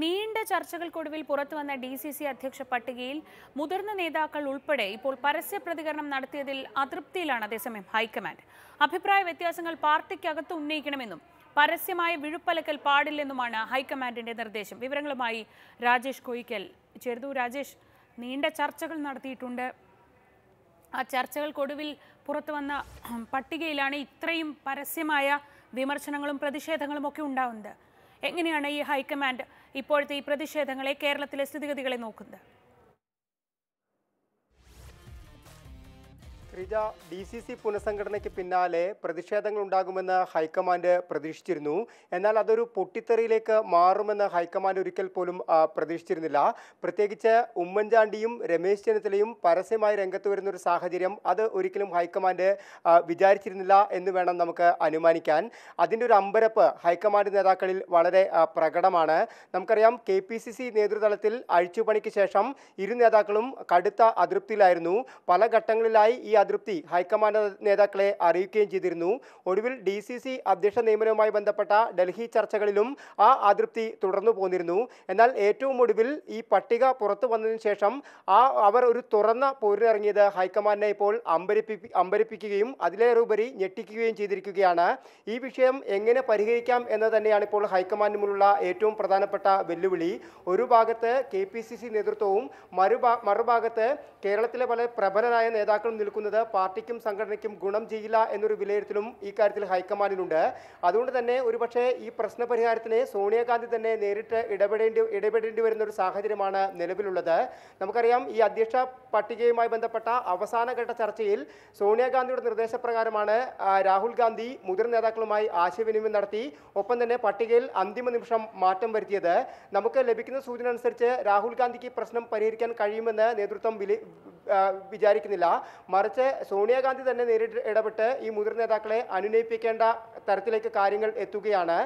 നീണ്ട ചർച്ചകൾക്കൊടുവിൽ പുറത്തുവന്ന D C C അധ്യക്ഷ പട്ടികയിൽ മുതിർന്ന നേതാക്കൾ ഉൾപ്പെടെ ഇപ്പോൾ പരസ്യ പ്രതികരണം നടത്തിയതിൽ അതൃപ്തിയിലാണ് അതേസമയം ഹൈക്കമാൻഡ് അഭിപ്രായ വ്യത്യാസങ്ങൾ പാർട്ടിക്കകത്ത് ഉന്നയിക്കണമെന്നും പരസ്യമായ വിഴുപ്പലക്കൽ പാടില്ലെന്നുമാണ് ഹൈക്കമാൻഡിന്റെ നിർദ്ദേശം വിവരങ്ങളുമായി രാജേഷ് കൊയ്ക്കൽ ചേർന്നു രാജേഷ് നീണ്ട ചർച്ചകൾ നടത്തിയിട്ടുണ്ട് ആ ചർച്ചകൾക്കൊടുവിൽ പുറത്തു വന്ന പട്ടികയിലാണ് ഇത്രയും പരസ്യമായ വിമർശനങ്ങളും പ്രതിഷേധങ്ങളും ഒക്കെ ഉണ്ടാവുന്നത് എങ്ങനെയാണ് ഈ ഹൈക്കമാൻഡ് ഇപ്പോഴത്തെ ഈ പ്രതിഷേധങ്ങളെ കേരളത്തിലെ സ്ഥിതിഗതികളെ നോക്കുന്നത് ത്രിജ ഡി സി സി പുനഃസംഘടനയ്ക്ക് പിന്നാലെ പ്രതിഷേധങ്ങൾ ഉണ്ടാകുമെന്ന് ഹൈക്കമാൻഡ് പ്രതീക്ഷിച്ചിരുന്നു എന്നാൽ അതൊരു പൊട്ടിത്തെറിയിലേക്ക് മാറുമെന്ന് ഹൈക്കമാൻഡ് ഒരിക്കൽ പോലും പ്രതീക്ഷിച്ചിരുന്നില്ല പ്രത്യേകിച്ച് ഉമ്മൻചാണ്ടിയും രമേശ് ചെന്നിത്തലയും പരസ്യമായി രംഗത്ത് വരുന്ന ഒരു സാഹചര്യം അത് ഒരിക്കലും ഹൈക്കമാൻഡ് വിചാരിച്ചിരുന്നില്ല എന്ന് വേണം നമുക്ക് അനുമാനിക്കാൻ അതിൻ്റെ ഒരു അമ്പരപ്പ് ഹൈക്കമാൻഡ് നേതാക്കളിൽ വളരെ പ്രകടമാണ് നമുക്കറിയാം കെ പി സി സി നേതൃതലത്തിൽ അഴിച്ചുപണിക്ക് ശേഷം ഇരു നേതാക്കളും കടുത്ത അതൃപ്തിയിലായിരുന്നു പല ഘട്ടങ്ങളിലായി ഈ അതൃപ്തി ഹൈക്കമാൻഡ് നേതാക്കളെ അറിയിക്കുകയും ചെയ്തിരുന്നു ഒടുവിൽ ഡി സി സി അധ്യക്ഷ നിയമനവുമായി ബന്ധപ്പെട്ട ഡൽഹി ചർച്ചകളിലും ആ അതൃപ്തി തുടർന്നു പോന്നിരുന്നു എന്നാൽ ഏറ്റവും ഒടുവിൽ ഈ പട്ടിക പുറത്തു വന്നതിന് ശേഷം ആ അവർ ഒരു തുറന്ന പോരിനിറങ്ങിയത് ഹൈക്കമാൻഡിനെ ഇപ്പോൾ അമ്പരിപ്പി അമ്പരിപ്പിക്കുകയും അതിലേറുപരി ഞെട്ടിക്കുകയും ചെയ്തിരിക്കുകയാണ് ഈ വിഷയം എങ്ങനെ പരിഹരിക്കാം എന്ന് തന്നെയാണ് ഇപ്പോൾ ഹൈക്കമാൻഡ് മുന്നിലുള്ള ഏറ്റവും പ്രധാനപ്പെട്ട വെല്ലുവിളി ഒരു ഭാഗത്ത് കെ പി സി സി നേതൃത്വവും മറുഭാഗത്ത് കേരളത്തിലെ പല പ്രബലരായ നേതാക്കളും നിൽക്കുന്നത് ചെയ്യുന്നത് പാർട്ടിക്കും സംഘടനയ്ക്കും ഗുണം ചെയ്യില്ല എന്നൊരു വിലയിരുത്തലും ഇക്കാര്യത്തിൽ ഹൈക്കമാൻഡിനുണ്ട് അതുകൊണ്ട് തന്നെ ഒരുപക്ഷെ ഈ പരിഹാരത്തിന് സോണിയാഗാന്ധി തന്നെ നേരിട്ട് ഇടപെടേണ്ടി ഇടപെടേണ്ടി വരുന്ന ഒരു സാഹചര്യമാണ് നിലവിലുള്ളത് നമുക്കറിയാം ഈ അധ്യക്ഷ പട്ടികയുമായി ബന്ധപ്പെട്ട അവസാനഘട്ട ചർച്ചയിൽ സോണിയാഗാന്ധിയുടെ നിർദ്ദേശപ്രകാരമാണ് രാഹുൽ ഗാന്ധി മുതിർന്ന നേതാക്കളുമായി ആശയവിനിമയം നടത്തി ഒപ്പം തന്നെ പട്ടികയിൽ അന്തിമ നിമിഷം മാറ്റം വരുത്തിയത് നമുക്ക് ലഭിക്കുന്ന സൂചന അനുസരിച്ച് രാഹുൽ ഗാന്ധിക്ക് പ്രശ്നം പരിഹരിക്കാൻ കഴിയുമെന്ന് നേതൃത്വം വിചാരിക്കുന്നില്ല മറിച്ച് നേരത്തെ സോണിയാഗാന്ധി തന്നെ നേരിട്ട് ഇടപെട്ട് ഈ മുതിർന്ന നേതാക്കളെ അനുനയിപ്പിക്കേണ്ട തരത്തിലേക്ക് കാര്യങ്ങൾ എത്തുകയാണ്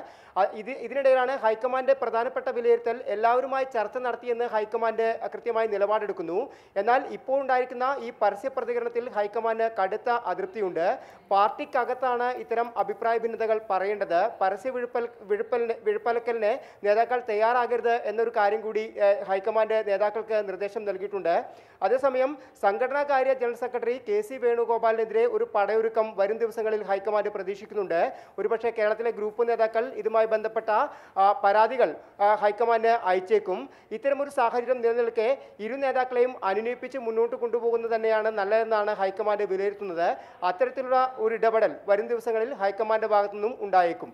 ഇത് ഇതിനിടയിലാണ് ഹൈക്കമാൻഡ് പ്രധാനപ്പെട്ട വിലയിരുത്തൽ എല്ലാവരുമായി ചർച്ച നടത്തിയെന്ന് ഹൈക്കമാൻഡ് കൃത്യമായി നിലപാടെടുക്കുന്നു എന്നാൽ ഇപ്പോൾ ഉണ്ടായിരിക്കുന്ന ഈ പരസ്യ പ്രതികരണത്തിൽ ഹൈക്കമാൻഡ് കടുത്ത അതൃപ്തിയുണ്ട് പാർട്ടിക്കകത്താണ് ഇത്തരം അഭിപ്രായ ഭിന്നതകൾ പറയേണ്ടത് പരസ്യ വിഴുപ്പൽ വിഴുപ്പൽ വിഴുപ്പലക്കലിന് നേതാക്കൾ തയ്യാറാകരുത് എന്നൊരു കാര്യം കൂടി ഹൈക്കമാൻഡ് നേതാക്കൾക്ക് നിർദ്ദേശം നൽകിയിട്ടുണ്ട് അതേസമയം സംഘടനാകാര്യ ജനറൽ സെക്രട്ടറി കെ സി വേണുഗോപാലിനെതിരെ ഒരു പടയൊരുക്കം വരും ദിവസങ്ങളിൽ ഹൈക്കമാൻഡ് പ്രതീക്ഷിക്കുന്നുണ്ട് ഒരുപക്ഷെ കേരളത്തിലെ ഗ്രൂപ്പ് നേതാക്കൾ ഇതുമായി ബന്ധപ്പെട്ട പരാതികൾ ഹൈക്കമാൻഡ് അയച്ചേക്കും ഇത്തരമൊരു സാഹചര്യം നിലനിൽക്കെ ഇരു നേതാക്കളെയും അനുനയിപ്പിച്ച് മുന്നോട്ട് കൊണ്ടുപോകുന്നത് തന്നെയാണ് നല്ലതെന്നാണ് ഹൈക്കമാൻഡ് വിലയിരുത്തുന്നത് അത്തരത്തിലുള്ള ഒരു ഇടപെടൽ വരും ദിവസങ്ങളിൽ ഹൈക്കമാൻഡ് ഭാഗത്തു നിന്നും ഉണ്ടായേക്കും